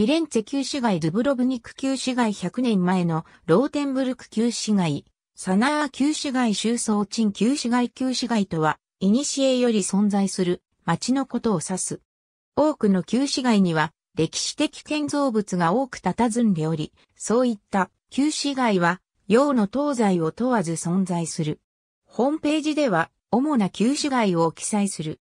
フィレンツェ旧市街ズブロブニク旧市街100年前のローテンブルク旧市街、サナー旧市街周装鎮旧市街旧市街とは、古より存在する町のことを指す。多くの旧市街には歴史的建造物が多く佇んでおり、そういった旧市街は、洋の東西を問わず存在する。ホームページでは、主な旧市街を記載する。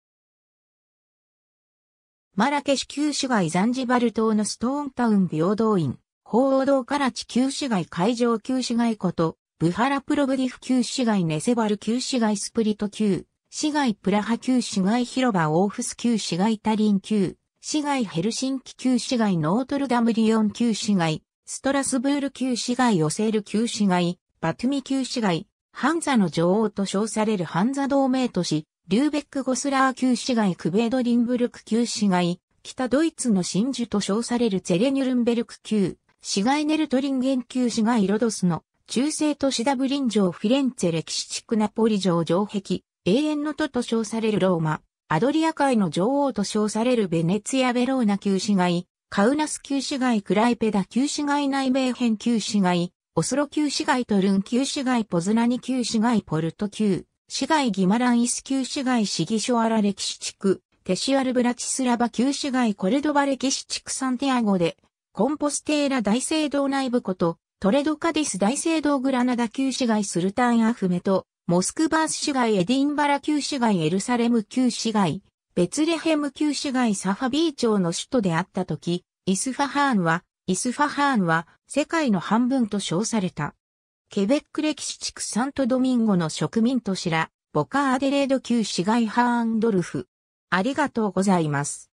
マラケシュ旧市街ザンジバル島のストーンタウン平等院、鳳凰堂から地旧市街海上旧市街こと、ブハラプロブディフ旧市街ネセバル旧市街スプリト旧、市街プラハ旧市街広場オーフス旧市街タリン旧、市街ヘルシンキ旧市街ノートルダムリオン旧市街、ストラスブール旧市街オセール旧市街、バトゥミ旧市街、ハンザの女王と称されるハンザ同盟都市、リューベック・ゴスラー旧市街クベードリンブルク旧市街、北ドイツの真珠と称されるツェレニュルンベルク旧、市街ネルトリンゲン旧市街ロドスの中世都市ダブリン城フィレンツェ歴史地区ナポリ城城壁、永遠の都と称されるローマ、アドリア海の女王と称されるベネツィア・ベローナ旧市街、カウナス旧市街クライペダ旧市街内米編旧市街、オスロ旧市街トルン旧市街ポズナニ旧市街ポルト旧市街ギマランイス旧市街シギショアラ歴史地区テシアルブラチスラバ旧市街コレドバ歴史地区サンティアゴでコンポステーラ大聖堂内部ことトレドカディス大聖堂グラナダ旧市街スルタンアフメトモスクバース市街エディンバラ旧市街エルサレム旧市街ベツレヘム旧市街サファビー町の首都であった時イスファハーンはイスファハーンは世界の半分と称された。ケベック歴史地区サントドミンゴの植民都市ら、ボカアデレード旧市街ハーンドルフ。ありがとうございます。